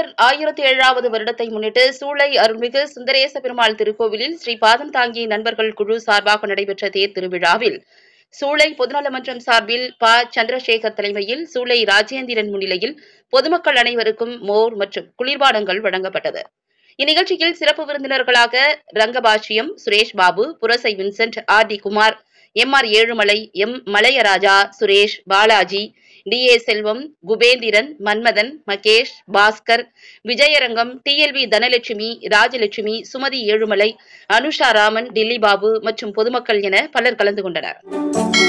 கலைஞர் ஆயிரத்தி ஏழாவது வருடத்தை முன்னிட்டு சூளை அருள்மிகு சுந்தரேச பெருமாள் திருக்கோவிலில் ஸ்ரீ பாதம் தாங்கி நண்பர்கள் குழு சார்பாக நடைபெற்ற தேர் திருவிழாவில் சூளை பொதுநலமன்றம் சார்பில் ப சந்திரசேகர் தலைமையில் சூளை ராஜேந்திரன் முன்னிலையில் பொதுமக்கள் அனைவருக்கும் மோர் மற்றும் குளிர்பானங்கள் வழங்கப்பட்டது இந்நிகழ்ச்சியில் சிறப்பு விருந்தினர்களாக Rangabashyam Suresh Babu Purasai Vincent R T Kumar M R Ezhumalai M Malayaraja Suresh Balaji T A Selvam Kubendran Manmadhan Mahesh Bhaskar Vijayarangam TLV Dhanalakshmi Rajalakshmi Sumathi Ezhumalai Anusha Raman Dilli Babu மற்றும் பொதுமக்கள் என பலர் கலந்து கொண்டனர்